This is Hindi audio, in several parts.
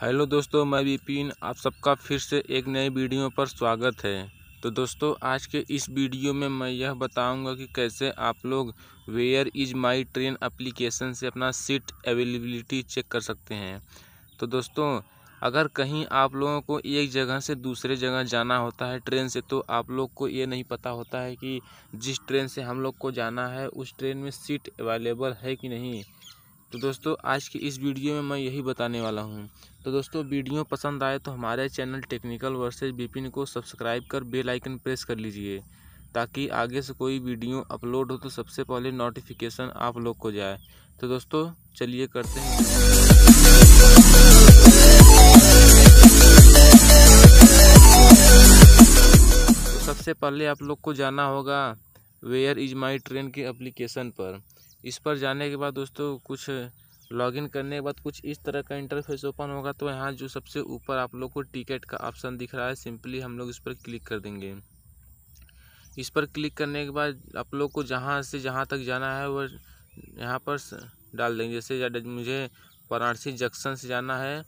हेलो दोस्तों मैं विपिन आप सबका फिर से एक नए वीडियो पर स्वागत है तो दोस्तों आज के इस वीडियो में मैं यह बताऊंगा कि कैसे आप लोग where is my train application से अपना सीट अवेलेबिलिटी चेक कर सकते हैं तो दोस्तों अगर कहीं आप लोगों को एक जगह से दूसरे जगह जाना होता है ट्रेन से तो आप लोग को ये नहीं पता होता है कि जिस ट्रेन से हम लोग को जाना है उस ट्रेन में सीट अवेलेबल है कि नहीं तो दोस्तों आज की इस वीडियो में मैं यही बताने वाला हूँ तो दोस्तों वीडियो पसंद आए तो हमारे चैनल टेक्निकल वर्सेज बिपिन को सब्सक्राइब कर बेल आइकन प्रेस कर लीजिए ताकि आगे से कोई वीडियो अपलोड हो तो सबसे पहले नोटिफिकेशन आप लोग को जाए तो दोस्तों चलिए करते हैं तो सबसे पहले आप लोग को जाना होगा वेयर इज़ माई ट्रेन के अप्लीकेशन पर इस पर जाने के बाद दोस्तों कुछ लॉगिन करने के बाद कुछ इस तरह का इंटरफेस ओपन होगा तो यहाँ जो सबसे ऊपर आप लोग को टिकट का ऑप्शन दिख रहा है सिंपली हम लोग इस पर क्लिक कर देंगे इस पर क्लिक करने के बाद आप लोग को जहाँ से जहाँ तक जाना है वह यहाँ पर डाल देंगे जैसे मुझे वाराणसी जंक्शन से जाना है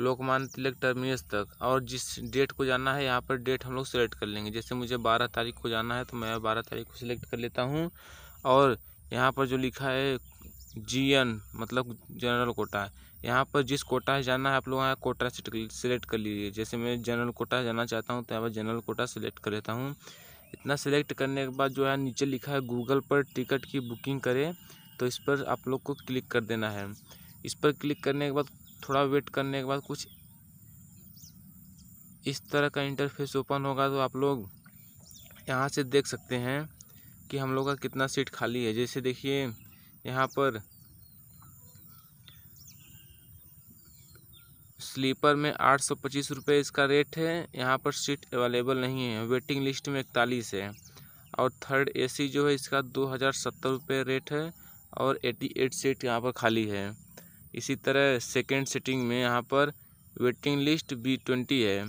लोकमान्य तिलक टर्मिनस तक और जिस डेट को जाना है यहाँ पर डेट हम लोग सेलेक्ट कर लेंगे जैसे मुझे बारह तारीख को जाना है तो मैं बारह तारीख को सिलेक्ट कर लेता हूँ और यहाँ पर जो लिखा है जी एन मतलब जनरल कोटा यहाँ पर जिस कोटा जाना है आप लोग यहाँ कोटा सेलेक्ट कर लीजिए जैसे मैं जनरल कोटा जाना चाहता हूँ तो यहाँ पर जनरल कोटा सेलेक्ट कर लेता हूँ इतना सेलेक्ट करने के बाद जो है नीचे लिखा है गूगल पर टिकट की बुकिंग करें तो इस पर आप लोग को क्लिक कर देना है इस पर क्लिक करने के बाद थोड़ा वेट करने के बाद कुछ इस तरह का इंटरफेस ओपन होगा तो आप लोग यहाँ से देख सकते हैं कि हम लोग का कितना सीट खाली है जैसे देखिए यहाँ पर स्लीपर में आठ सौ पच्चीस रुपये इसका रेट है यहाँ पर सीट अवेलेबल नहीं है वेटिंग लिस्ट में इकतालीस है और थर्ड एसी जो है इसका दो हज़ार सत्तर रुपये रेट है और एटी एट सीट यहाँ पर खाली है इसी तरह सेकेंड सीटिंग में यहाँ पर वेटिंग लिस्ट बी ट्वेंटी है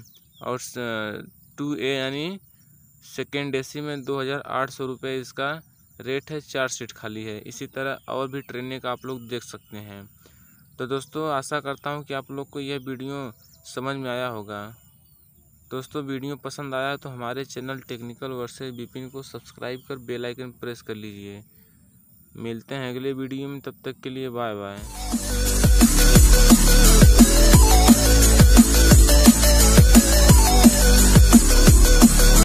और टू ए यानी सेकेंड एसी में दो हज़ार आठ सौ रुपये इसका रेट है चार सीट खाली है इसी तरह और भी ट्रेनें का आप लोग देख सकते हैं तो दोस्तों आशा करता हूँ कि आप लोग को यह वीडियो समझ में आया होगा दोस्तों वीडियो पसंद आया तो हमारे चैनल टेक्निकल वर्सेज बिपिन को सब्सक्राइब कर बेल आइकन प्रेस कर लीजिए मिलते हैं अगले वीडियो में तब तक के लिए बाय बाय